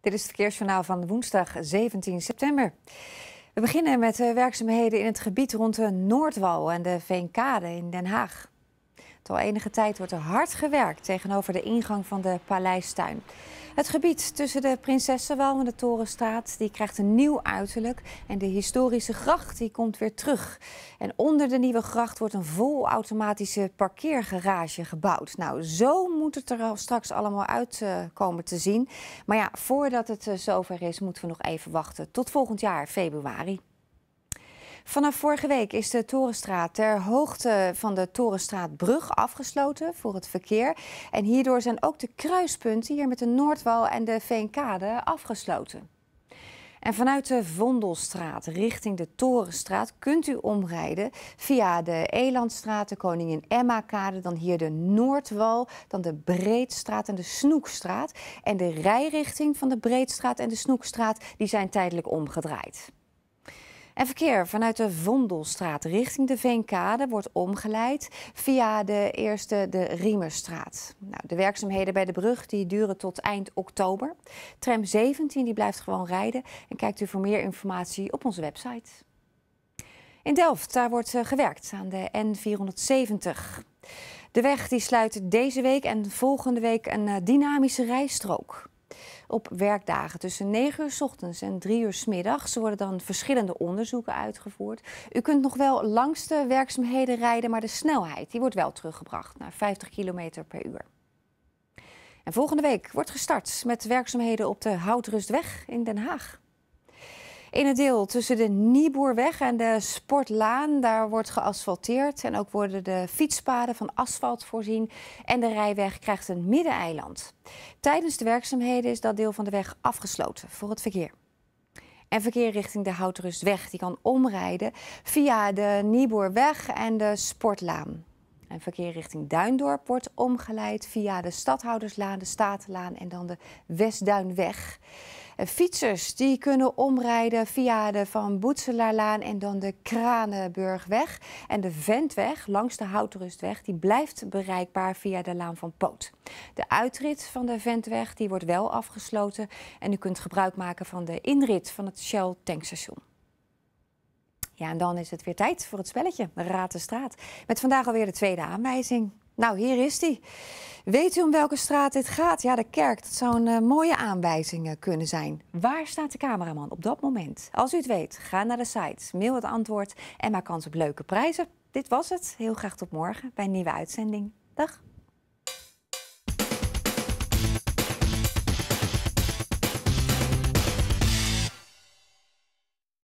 Dit is het verkeersjournaal van woensdag 17 september. We beginnen met eh, werkzaamheden in het gebied rond de Noordwal en de Veenkade in Den Haag. Al enige tijd wordt er hard gewerkt tegenover de ingang van de Paleistuin. Het gebied tussen de Prinsessenwal en de Torenstraat die krijgt een nieuw uiterlijk. En de historische gracht die komt weer terug. En onder de nieuwe gracht wordt een volautomatische parkeergarage gebouwd. Nou, zo moet het er al straks allemaal uit eh, komen te zien. Maar ja, voordat het eh, zover is, moeten we nog even wachten tot volgend jaar, februari. Vanaf vorige week is de Torenstraat ter hoogte van de Torenstraatbrug afgesloten voor het verkeer. En hierdoor zijn ook de kruispunten hier met de Noordwal en de Veenkade afgesloten. En vanuit de Vondelstraat richting de Torenstraat kunt u omrijden via de Elandstraat, de Koningin Emma-kade, dan hier de Noordwal, dan de Breedstraat en de Snoekstraat. En de rijrichting van de Breedstraat en de Snoekstraat die zijn tijdelijk omgedraaid. En verkeer vanuit de Vondelstraat richting de Veenkade wordt omgeleid via de eerste de Riemerstraat. Nou, de werkzaamheden bij de brug die duren tot eind oktober. Tram 17 die blijft gewoon rijden. En kijkt u voor meer informatie op onze website. In Delft, daar wordt eh, gewerkt aan de N470. De weg die sluit deze week en volgende week een eh, dynamische rijstrook op werkdagen tussen 9 uur s ochtends en 3 uur s middags. Er worden dan verschillende onderzoeken uitgevoerd. U kunt nog wel langs de werkzaamheden rijden, maar de snelheid die wordt wel teruggebracht naar 50 km per uur. En volgende week wordt gestart met werkzaamheden op de Houtrustweg in Den Haag. In het deel tussen de Nieboerweg en de Sportlaan, daar wordt geasfalteerd. En ook worden de fietspaden van asfalt voorzien. En de rijweg krijgt een middeneiland. Tijdens de werkzaamheden is dat deel van de weg afgesloten voor het verkeer. En verkeer richting de Houtrustweg, die kan omrijden via de Nieboerweg en de Sportlaan. En verkeer richting Duindorp wordt omgeleid via de Stadhouderslaan, de Statenlaan en dan de Westduinweg. Eh, fietsers die kunnen omrijden via de Van Boetselaarlaan en dan de Kranenburgweg. En de Ventweg langs de Houtrustweg die blijft bereikbaar via de Laan van Poot. De uitrit van de Ventweg die wordt wel afgesloten en u kunt gebruik maken van de inrit van het Shell tankstation. Ja, en dan is het weer tijd voor het spelletje Raad de Straat. Met vandaag alweer de tweede aanwijzing. Nou, hier is die. Weet u om welke straat dit gaat? Ja, de kerk. Dat zou een eh, mooie aanwijzing eh, kunnen zijn. Waar staat de cameraman op dat moment? Als u het weet, ga naar de site, mail het antwoord en maak kans op leuke prijzen. Dit was het. Heel graag tot morgen bij een nieuwe uitzending. Dag.